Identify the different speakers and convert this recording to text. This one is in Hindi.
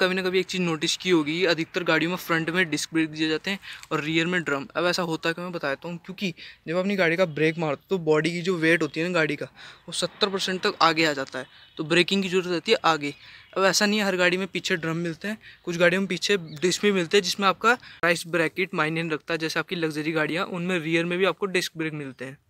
Speaker 1: कभी ना कभी एक चीज़ नोटिस की होगी अधिकतर गाड़ियों में फ्रंट में डिस्क ब्रेक दिए जाते हैं और रियर में ड्रम अब ऐसा होता है कि मैं बताता हूँ क्योंकि जब अपनी गाड़ी का ब्रेक मारते तो बॉडी की जो वेट होती है ना गाड़ी का वो सत्तर परसेंट तक आगे आ जाता है तो ब्रेकिंग की जरूरत होती है आगे अब ऐसा नहीं है हर गाड़ी में पीछे ड्रम मिलते हैं कुछ गाड़ियों में पीछे डिस्क भी मिलते हैं जिसमें आपका प्राइस ब्रैकेट मायने रखता है जैसे आपकी लग्जरी गाड़ियाँ उनमें रियर में भी आपको डिस्क ब्रेक मिलते हैं